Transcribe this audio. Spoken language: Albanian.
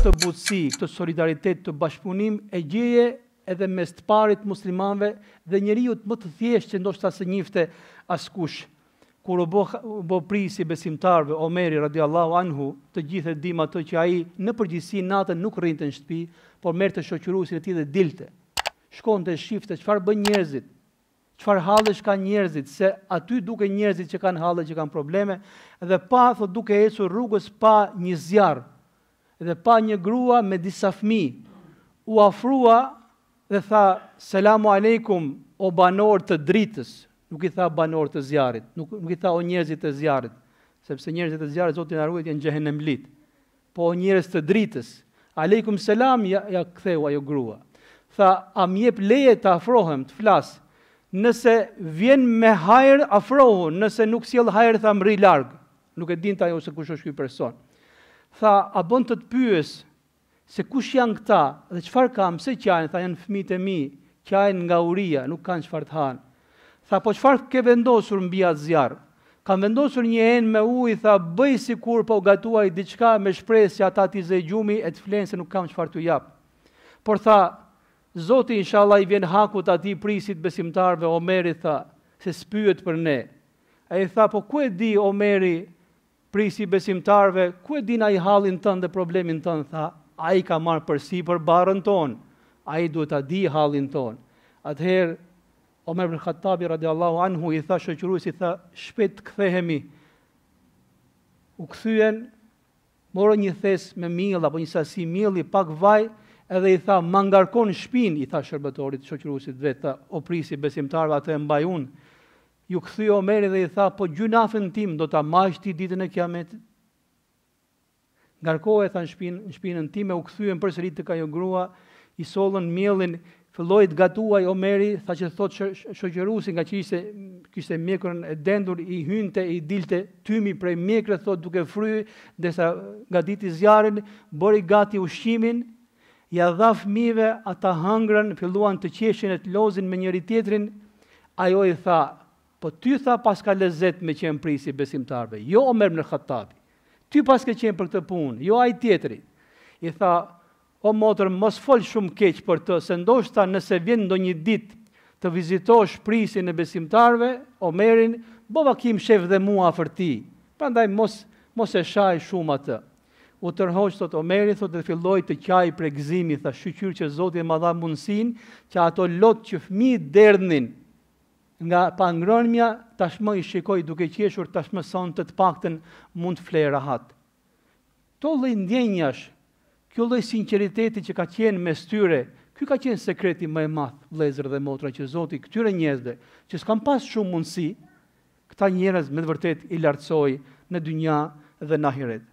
këtë butësi, këtë solidaritet, të bashkëpunim e gjeje edhe mes të parit muslimanve dhe të më të thjesht që ndoshta asë njifte askush. Kur u bo, prisi besimtarve Omeri radiallahu anhu, të gjithë e dima të që ai në përgjithësi natën nuk rrinte në shtëpi, por merr të shoqëruesit e tij dhe dilte. Shkonte shifte çfarë bën njerëzit. Çfarë hallesh kanë njerëzit se aty duke njerëzit që kanë halle që kanë probleme dhe pa thot duke ecur rrugës pa një zjarr dhe pa një grua me disa fmi. U afrua dhe tha, selamu alejkum, o banor të dritës, nuk i tha banor të zjarit, nuk, i tha o njerëzit të zjarit, sepse njerëzit të zjarit, zotë i narujet, janë në mlit, po o njerëz të dritës, alejkum selam, ja, ja ktheu ajo grua. Tha, a mjep leje të afrohem, të flasë, nëse vjen me hajrë afrohu, nëse nuk s'jel hajrë, tha mri largë, nuk e din të ajo se kush është kjoj person tha, a bënd të të pyës se kush janë këta dhe qëfar kam, se qajnë, tha, janë fëmite mi, qajnë nga uria, nuk kanë qëfar të hanë. Tha, po qëfar ke vendosur mbi atë zjarë? Kam vendosur një enë me ujë, tha, bëj si kur po gatuaj diçka me shpresë që ata t'i zëgjumi e të flenë se nuk kam qëfar t'u japë. Por tha, Zoti inshalla i vjen hakut ati prisit besimtarve, Omeri tha, se s'pyet për ne. E i tha, po ku e di Omeri prisi besimtarve, ku e din a i halin tënë dhe problemin tënë, tha, a i ka marë përsi për barën tonë, a i duhet a di halin tonë. Atëherë, Omer Vrë Khattabi, radi Allahu Anhu, i tha shëqëru, si tha, shpet këthehemi, u këthyen, morë një thes me mil, apo një sasi mil, i pak vaj, edhe i tha, mangarkon shpin, i tha shërbetorit, shëqëru, si të vetë, o prisi besimtarve, atë e mbajunë, ju këthi Omeri dhe i tha, po gjunafën tim do të amashti ditën e kiametit. Ngarkohë e tha në në shpinën tim e u këthyën për sërit të kajo grua, i solën mjellin, filloj të gatuaj Omeri, tha që thot shëgjerusin nga që ishte, kishte mjekërën e dendur, i hynte, i dilte tymi prej mjekërë, thot duke fry, desa nga diti zjarën, bori gati ushqimin, ja dha fëmive ata hangrën, filluan të qeshin e të lozin me njëri tjetrin, ajo i tha, po ty tha pas ka lezet me qenë prisi besimtarve, jo o mërë në khattabi, ty pas ke qenë për këtë punë, jo ajë tjetëri. I tha, o motër, mos fol shumë keqë për të, se ndoshta nëse vjen ndonjë një dit të vizitosh prisi në besimtarve, o mërën, bo vakim shef dhe mua afer ti, pra ndaj mos, mos e shaj shumë atë. U tërhoqë, thotë Omeri, thotë e filloj të qaj për egzimi, thë shqyqyrë që Zotin ma dha mundësin, që ato lot që fmi derdhin nga pangronëmja, tashmë i shikoj duke qeshur, tashmë son të të pakten mund të flejë rahat. To lëj ndjenjash, kjo lloj sinceriteti që ka qenë me styre, kjo ka qenë sekreti më e madh vlezër dhe motra, që zoti këtyre njëzde, që s'kam pas shumë mundësi, këta njërez me të vërtet i lartësoj në dynja dhe nahiret.